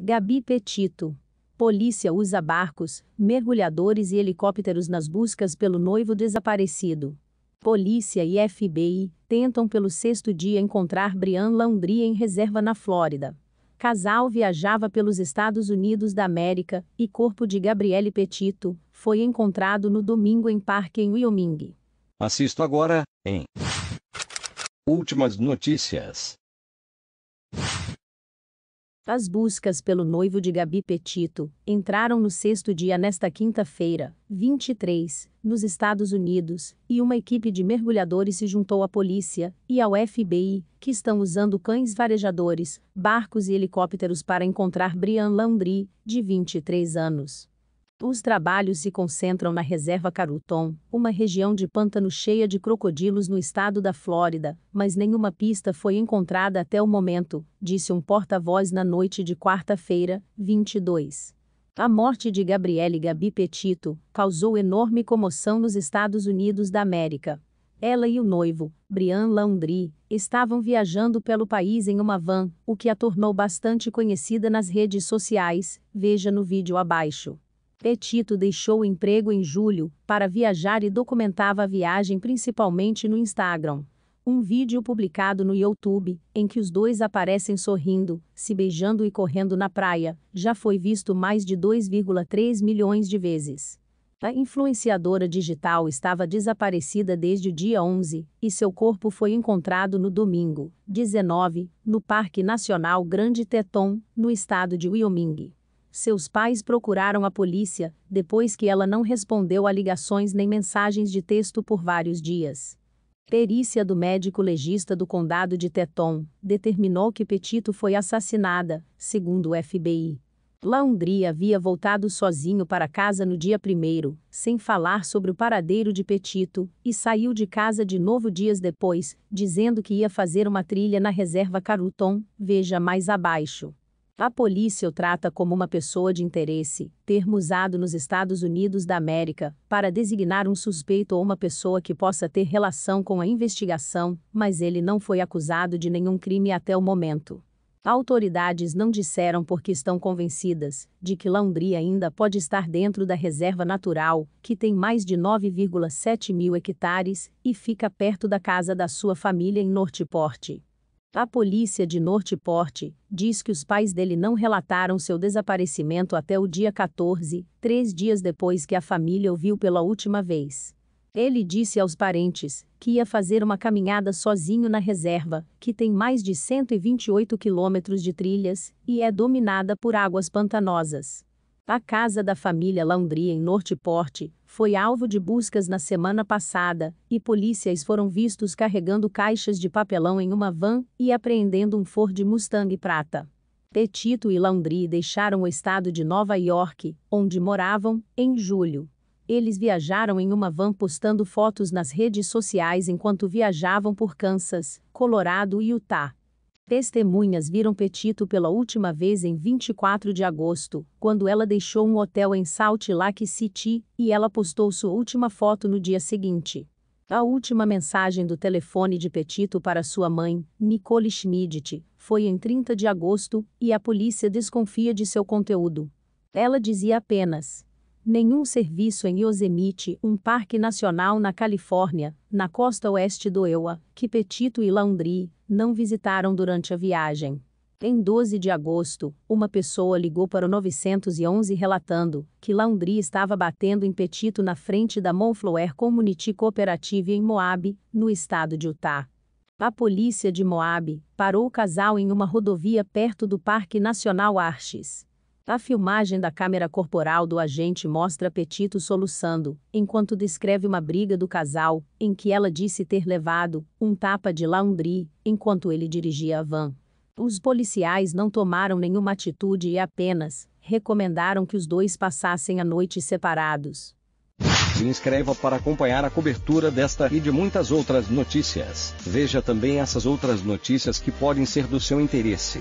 Gabi Petito. Polícia usa barcos, mergulhadores e helicópteros nas buscas pelo noivo desaparecido. Polícia e FBI tentam pelo sexto dia encontrar Brian Landry em reserva na Flórida. Casal viajava pelos Estados Unidos da América e corpo de Gabriele Petito foi encontrado no domingo em Parque em Wyoming. Assisto agora em Últimas notícias. As buscas pelo noivo de Gabi Petito entraram no sexto dia nesta quinta-feira, 23, nos Estados Unidos, e uma equipe de mergulhadores se juntou à polícia e ao FBI, que estão usando cães varejadores, barcos e helicópteros para encontrar Brian Landry, de 23 anos. Os trabalhos se concentram na Reserva Caruton, uma região de pântano cheia de crocodilos no estado da Flórida, mas nenhuma pista foi encontrada até o momento, disse um porta-voz na noite de quarta-feira, 22. A morte de Gabriele Gabi Petito causou enorme comoção nos Estados Unidos da América. Ela e o noivo, Brian Landry, estavam viajando pelo país em uma van, o que a tornou bastante conhecida nas redes sociais, veja no vídeo abaixo. Petito deixou o emprego em julho para viajar e documentava a viagem principalmente no Instagram. Um vídeo publicado no YouTube, em que os dois aparecem sorrindo, se beijando e correndo na praia, já foi visto mais de 2,3 milhões de vezes. A influenciadora digital estava desaparecida desde o dia 11 e seu corpo foi encontrado no domingo, 19, no Parque Nacional Grande Teton, no estado de Wyoming. Seus pais procuraram a polícia, depois que ela não respondeu a ligações nem mensagens de texto por vários dias. Perícia do médico legista do condado de Teton determinou que Petito foi assassinada, segundo o FBI. Laundry havia voltado sozinho para casa no dia primeiro, sem falar sobre o paradeiro de Petito, e saiu de casa de novo dias depois, dizendo que ia fazer uma trilha na reserva Caruton, veja mais abaixo. A polícia o trata como uma pessoa de interesse, termo usado nos Estados Unidos da América, para designar um suspeito ou uma pessoa que possa ter relação com a investigação, mas ele não foi acusado de nenhum crime até o momento. Autoridades não disseram porque estão convencidas de que Laundry ainda pode estar dentro da reserva natural, que tem mais de 9,7 mil hectares e fica perto da casa da sua família em Nortiporte. A polícia de Norteport diz que os pais dele não relataram seu desaparecimento até o dia 14, três dias depois que a família o viu pela última vez. Ele disse aos parentes que ia fazer uma caminhada sozinho na reserva, que tem mais de 128 quilômetros de trilhas e é dominada por águas pantanosas. A casa da família Landry em Norteporte foi alvo de buscas na semana passada, e polícias foram vistos carregando caixas de papelão em uma van e apreendendo um Ford Mustang prata. Petito e Landry deixaram o estado de Nova York, onde moravam, em julho. Eles viajaram em uma van postando fotos nas redes sociais enquanto viajavam por Kansas, Colorado e Utah. Testemunhas viram Petito pela última vez em 24 de agosto, quando ela deixou um hotel em Salt Lake City, e ela postou sua última foto no dia seguinte. A última mensagem do telefone de Petito para sua mãe, Nicole Schmidt, foi em 30 de agosto, e a polícia desconfia de seu conteúdo. Ela dizia apenas: nenhum serviço em Yosemite, um parque nacional na Califórnia, na costa oeste do EUA, que Petito e Landry não visitaram durante a viagem. Em 12 de agosto, uma pessoa ligou para o 911 relatando que Landry estava batendo em Petito na frente da Montflower Community Cooperative em Moab, no estado de Utah. A polícia de Moab parou o casal em uma rodovia perto do Parque Nacional Arches. A filmagem da câmera corporal do agente mostra Petito soluçando, enquanto descreve uma briga do casal, em que ela disse ter levado um tapa de laundry enquanto ele dirigia a van. Os policiais não tomaram nenhuma atitude e apenas recomendaram que os dois passassem a noite separados. Se inscreva para acompanhar a cobertura desta e de muitas outras notícias. Veja também essas outras notícias que podem ser do seu interesse.